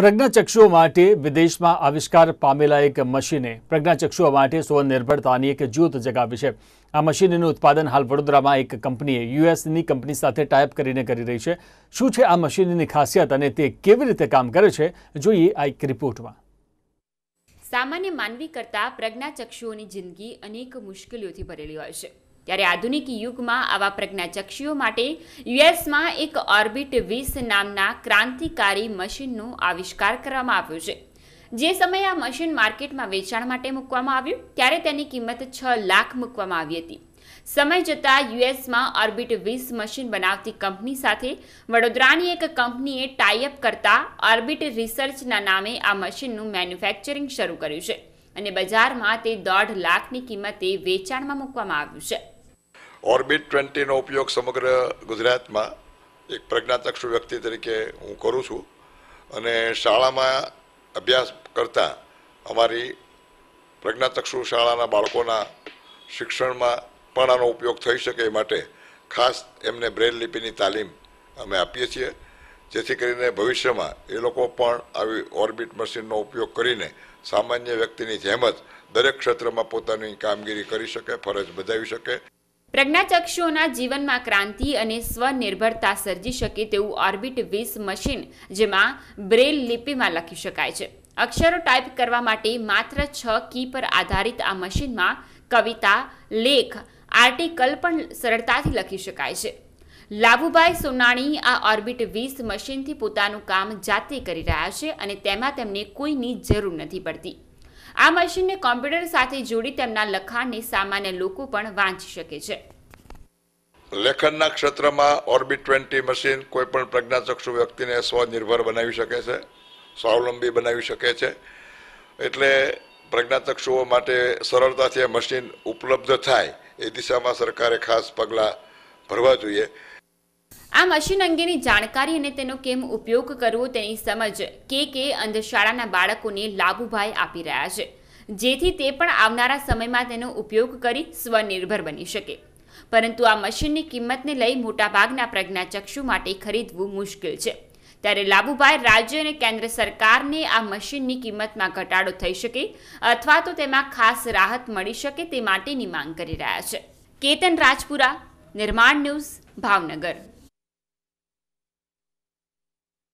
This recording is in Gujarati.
પ્રજ્ઞાચક્ષુઓ માટે વિદેશમાં આવિષ્કાર પામેલા એક મશીને પ્રજ્ઞાચક્ષુઓ માટે સ્વનિર્ભરતાની એક જ્યોત જગાવી છે આ મશીનનું ઉત્પાદન હાલ વડોદરામાં એક કંપનીએ યુએસની કંપની સાથે ટાઈપ કરીને કરી રહી છે શું છે આ મશીનની ખાસિયત અને તે કેવી રીતે કામ કરે છે જોઈએ આ એક રિપોર્ટમાં સામાન્ય માનવી કરતાં પ્રજ્ઞાચક્ષુઓની જિંદગી અનેક મુશ્કેલીઓથી ભરેલી હોય છે ત્યારે આધુનિક યુગમાં આવા પ્રજ્ઞાચક્ષુઓ માટે યુએસમાં એક ઓર્બિટ વીસ નામના ક્રાંતિકારી મશીનનો આવિષ્કાર કરવામાં આવ્યો છે જે સમયે આ મશીન માર્કેટમાં વેચાણ માટે મૂકવામાં આવ્યું ત્યારે તેની કિંમત છ લાખ મૂકવામાં આવી હતી સમય જતાં યુએસમાં ઓર્બિટ વીસ મશીન બનાવતી કંપની સાથે વડોદરાની એક કંપનીએ ટાઈઅપ કરતા ઓર્બિટ રિસર્ચના નામે આ મશીનનું મેન્યુફેક્ચરિંગ શરૂ કર્યું છે અને બજારમાં તે દોઢ લાખની કિંમતે વેચાણમાં મૂકવામાં આવ્યું છે ઓર્બિટ ટ્વેન્ટીનો ઉપયોગ સમગ્ર ગુજરાતમાં એક પ્રજ્ઞાચક્ષુ વ્યક્તિ તરીકે હું કરું છું અને શાળામાં અભ્યાસ કરતાં અમારી પ્રજ્ઞાચક્ષુ શાળાના બાળકોના શિક્ષણમાં પણ આનો ઉપયોગ થઈ શકે એ માટે ખાસ એમને બ્રેલ લિપિની તાલીમ અમે આપીએ છીએ જેથી કરીને ભવિષ્યમાં એ લોકો પણ આવી ઓર્બિટ મશીનનો ઉપયોગ કરીને સામાન્ય વ્યક્તિની જેમ જ દરેક ક્ષેત્રમાં પોતાની કામગીરી કરી શકે ફરજ બજાવી શકે પ્રજ્ઞાચક્ષુઓના જીવનમાં ક્રાંતિ અને સ્વનિર્ભરતા સર્જી શકે તેવું ઓર્બિટ વીસ મશીન જેમાં બ્રેલ લિપિમાં લખી શકાય છે અક્ષરો ટાઈપ કરવા માટે માત્ર છ કી પર આધારિત આ મશીનમાં કવિતા લેખ આર્ટિકલ પણ સરળતાથી લખી શકાય છે લાભુભાઈ સોનાણી આ ઓર્બિટ વીસ મશીનથી પોતાનું કામ જાતે કરી રહ્યા છે અને તેમાં તેમને કોઈની જરૂર નથી પડતી આ મશીનને કોમ્પ્યુટર સાથે જોડી તેમના લખાણને સામાન્ય લોકો પણ વાંચી શકે છે લેખનના ક્ષેત્રમાં ઓર્બિટ ટ્વેન્ટી મશીન કોઈપણ પ્રજ્ઞાચક્ષુ વ્યક્તિને સ્વનિર્ભર બનાવી શકે છે સ્વાવલંબી બનાવી શકે છે એટલે પ્રજ્ઞાચક્ષુઓ માટે સરળતાથી આ મશીન ઉપલબ્ધ થાય એ દિશામાં સરકારે ખાસ પગલાં ભરવા જોઈએ આ મશીન અંગેની જાણકારી અને તેનો કેમ ઉપયોગ કરવો તેની સમજ કે કે અંધશાળાના બાળકોને લાભુભાઈ આપી રહ્યા છે જેથી તે પણ આવનારા સમયમાં તેનો ઉપયોગ કરી સ્વનિર્ભર બની શકે પરંતુ આ મશીનની કિંમતને લઈ મોટાભાગના પ્રજ્ઞાચક્ષુ માટે ખરીદવું મુશ્કેલ છે ત્યારે લાભુભાઈ રાજ્ય અને કેન્દ્ર સરકારને આ મશીનની કિંમતમાં ઘટાડો થઈ શકે અથવા તો તેમાં ખાસ રાહત મળી શકે તે માટેની માંગ કરી રહ્યા છે કેતન રાજપુરા નિર્માણ ન્યૂઝ ભાવનગર